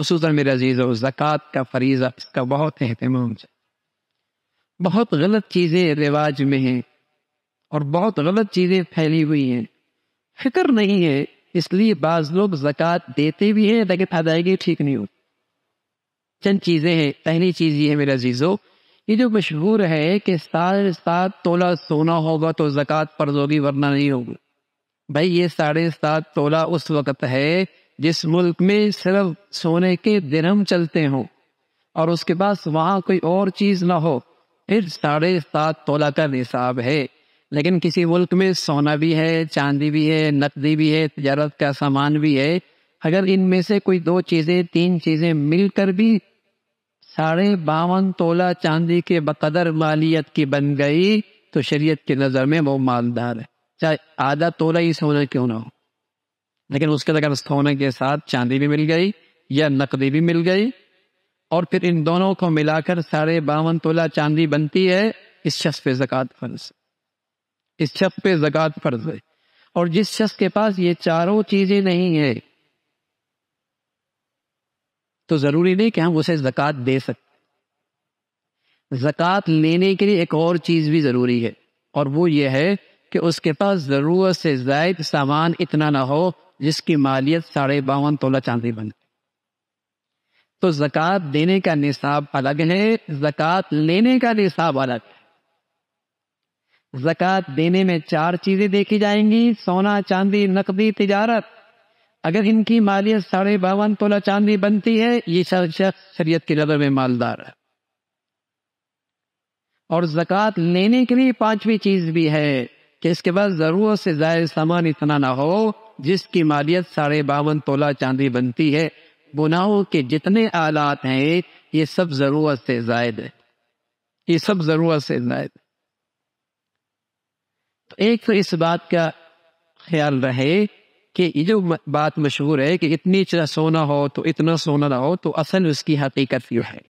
खसूस मेरे अजीज़ और ज़क़़त का फरीज़ा इसका बहुत अहतमाम है बहुत गलत चीज़ें रिवाज में हैं और बहुत गलत चीज़ें फैली हुई हैं फिक्र नहीं है इसलिए बाज़ लोग ज़क़़त देते भी हैं लेकिन अदायगी ठीक नहीं होती चंद चीज़ें हैं पहली चीज़ ये है मेरे अजीज़ों ये जो मशहूर है कि साढ़े सात तोला सोना होगा तो ज़क़़त पर्ज होगी वरना नहीं होगी भाई ये साढ़े सात तोला उस वक़्त है जिस मुल्क में सिर्फ सोने के दिनम चलते हों और उसके बाद वहाँ कोई और चीज़ ना हो फिर साढ़े सात तोला का निसाब है लेकिन किसी मुल्क में सोना भी है चांदी भी है नकदी भी है तजारत का सामान भी है अगर इनमें से कोई दो चीज़ें तीन चीज़ें मिलकर भी साढ़े बावन तोला चांदी के बकदर मालियत की बन गई तो शरीयत की नज़र में वो मालदार है चाहे आधा तोला ही सोना क्यों ना हो लेकिन उसके जगह सोने के साथ चांदी भी मिल गई या नकदी भी मिल गई और फिर इन दोनों को मिलाकर साढ़े बावन तोला चांदी बनती है इस शख्स पे जक़ात फर्ज इस शख्स पे जक़ात फर्ज है और जिस शख्स के पास ये चारों चीजें नहीं है तो जरूरी नहीं कि हम उसे जक़ात दे सकते जक़ात लेने के लिए एक और चीज भी जरूरी है और वो ये है कि उसके पास ज़रूरत से जायद सामान इतना ना हो जिसकी मालियत साढ़े बावन तोला चांदी बन तो जक़ात देने का निसाब अलग है जक़ात लेने का निसाब अलग है जक़ात देने में चार चीज़ें देखी जाएंगी सोना चांदी नकदी तिजारत अगर इनकी मालियत साढ़े बावन तोला चांदी बनती है ये शख्स शरीयत की नज़र में मालदार है और जक़ात लेने के लिए पांचवी चीज़ भी है कि इसके बाद ज़रूरत से ज़्यादा सामान इतना ना हो जिसकी मालियत साढ़े बावन तोला चांदी बनती है गुनाहों के जितने आलात हैं ये सब जरूरत से जायद है ये सब जरूरत से जायद तो एक तो इस बात का ख्याल रहे कि ये जो बात मशहूर है कि इतनी सोना हो तो इतना सोना ना हो तो असल उसकी हकीकत यू है